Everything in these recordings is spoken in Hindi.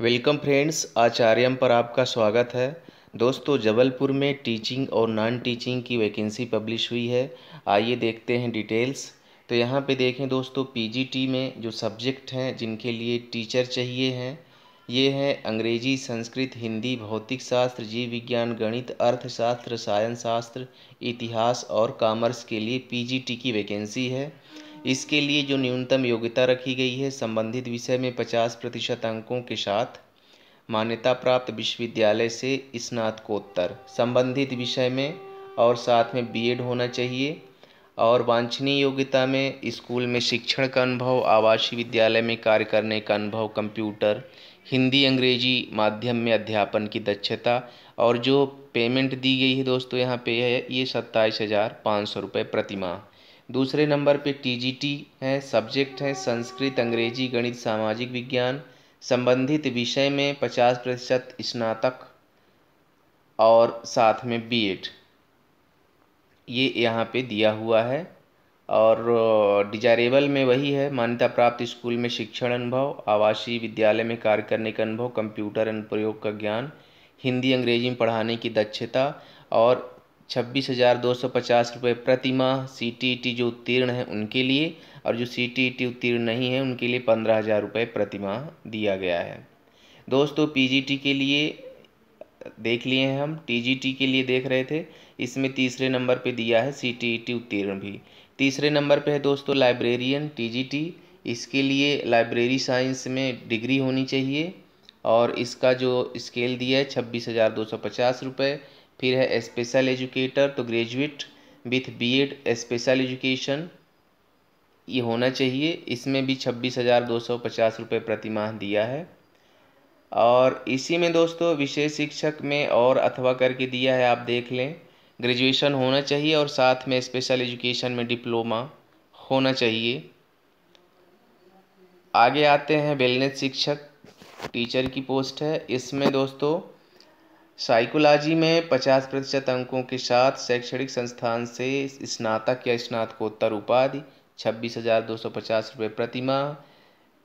वेलकम फ्रेंड्स आचार्यम पर आपका स्वागत है दोस्तों जबलपुर में टीचिंग और नॉन टीचिंग की वैकेंसी पब्लिश हुई है आइए देखते हैं डिटेल्स तो यहाँ पे देखें दोस्तों पीजीटी में जो सब्जेक्ट हैं जिनके लिए टीचर चाहिए हैं ये हैं अंग्रेजी संस्कृत हिंदी भौतिक शास्त्र जीव विज्ञान गणित अर्थशास्त्र रसायन शास्त्र इतिहास और कॉमर्स के लिए पी की वैकेंसी है इसके लिए जो न्यूनतम योग्यता रखी गई है संबंधित विषय में पचास प्रतिशत अंकों के साथ मान्यता प्राप्त विश्वविद्यालय से स्नातकोत्तर संबंधित विषय में और साथ में बीएड होना चाहिए और वांछनीय योग्यता में स्कूल में शिक्षण का अनुभव आवासीय विद्यालय में कार्य करने का अनुभव कंप्यूटर हिंदी अंग्रेजी माध्यम में अध्यापन की दक्षता और जो पेमेंट दी गई है दोस्तों यहाँ पे है ये सत्ताईस हज़ार पाँच सौ रुपये प्रतिमाह दूसरे नंबर पे टीजीटी है सब्जेक्ट हैं संस्कृत अंग्रेजी गणित सामाजिक विज्ञान संबंधित विषय में पचास प्रतिशत स्नातक और साथ में बीएड ये यहाँ पे दिया हुआ है और डिजायरेबल में वही है मान्यता प्राप्त स्कूल में शिक्षण अनुभव आवासीय विद्यालय में कार्य करने का अनुभव कंप्यूटर अनुप्रयोग का ज्ञान हिंदी अंग्रेजी में पढ़ाने की दक्षता और छब्बीस हज़ार दो सौ पचास रुपये प्रति माह सी टी ई टी जो उत्तीर्ण है उनके लिए और जो सी टी ई टी उत्तीर्ण नहीं है उनके लिए पंद्रह हज़ार रुपये प्रतिमा दिया गया है दोस्तों पी जी टी के लिए देख लिए हैं हम टी जी टी के लिए देख रहे थे इसमें तीसरे नंबर पे दिया है सी टी ई टी उत्तीर्ण भी तीसरे नंबर पे है दोस्तों लाइब्रेरियन टी जी टी इसके लिए लाइब्रेरी साइंस में डिग्री होनी चाहिए और इसका जो स्केल दिया है छब्बीस हज़ार दो सौ पचास रुपये फिर है स्पेशल एजुकेटर तो graduate with B Ed special education ये होना चाहिए इसमें भी छब्बीस हज़ार दो सौ पचास रुपये प्रतिमाह दिया है और इसी में दोस्तों विशेष शिक्षक में और अथवा करके दिया है आप देख लें ग्रेजुएशन होना चाहिए और साथ में स्पेशल एजुकेशन में डिप्लोमा होना चाहिए आगे आते हैं वेलनेस शिक्षक टीचर की पोस्ट है इसमें दोस्तों साइकोलॉजी में 50 प्रतिशत अंकों के साथ शैक्षणिक संस्थान से स्नातक या स्नातकोत्तर उपाधि छब्बीस हज़ार दो सौ पचास रुपये प्रतिमा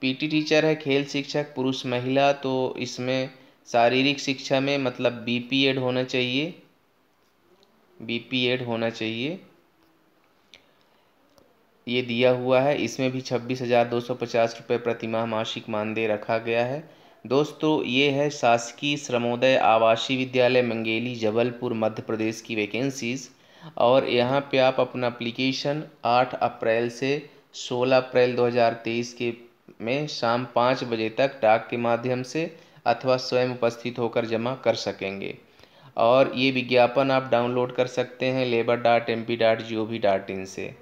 पीटी टीचर है खेल शिक्षक पुरुष महिला तो इसमें शारीरिक शिक्षा में मतलब बी एड होना चाहिए बी एड होना चाहिए ये दिया हुआ है इसमें भी छब्बीस हज़ार दो सौ पचास रुपये प्रतिमाह मासिक मानदेय रखा गया है दोस्तों ये है शासकीय श्रमोदय आवासीय विद्यालय मंगेली जबलपुर मध्य प्रदेश की वैकेंसीज़ और यहाँ पे आप अपना अप्लीकेशन 8 अप्रैल से 16 अप्रैल 2023 के में शाम पाँच बजे तक डाक के माध्यम से अथवा स्वयं उपस्थित होकर जमा कर सकेंगे और ये विज्ञापन आप डाउनलोड कर सकते हैं labour dot M P dot G O V dot in से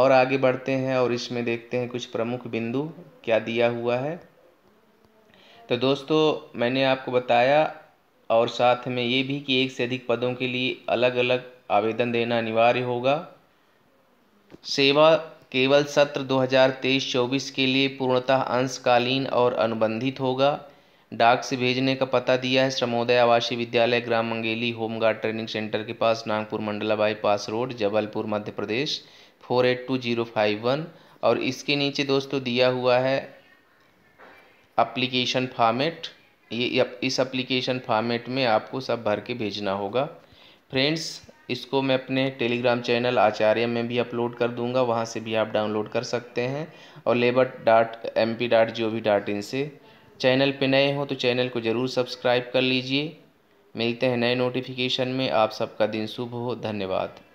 और आगे बढ़ते हैं और इसमें देखते हैं कुछ प्रमुख बिंदु क्या दिया हुआ है तो दोस्तों मैंने आपको बताया और साथ में ये भी कि एक से अधिक पदों के लिए अलग अलग आवेदन देना अनिवार्य होगा सेवा केवल सत्र 2023-24 के लिए पूर्णतः अंशकालीन और अनुबंधित होगा डाक से भेजने का पता दिया है श्रमोदय आवासीय विद्यालय ग्राम मंगेली होमगार्ड ट्रेनिंग सेंटर के पास Nagpur Mandla bypass road Jabalpur Madhya Pradesh four eight two zero five one और इसके नीचे दोस्तों दिया हुआ है अप्लीकेशन फार्मेट ये इस अप्लीकेशन फार्मेट में आपको सब भर के भेजना होगा फ्रेंड्स इसको मैं अपने टेलीग्राम चैनल आचार्य में भी अपलोड कर दूंगा वहाँ से भी आप डाउनलोड कर सकते हैं और labour dot M P dot G O V dot in से चैनल पे नए हो तो चैनल को ज़रूर सब्सक्राइब कर लीजिए मिलते हैं नए नोटिफिकेशन में आप सबका दिन शुभ हो धन्यवाद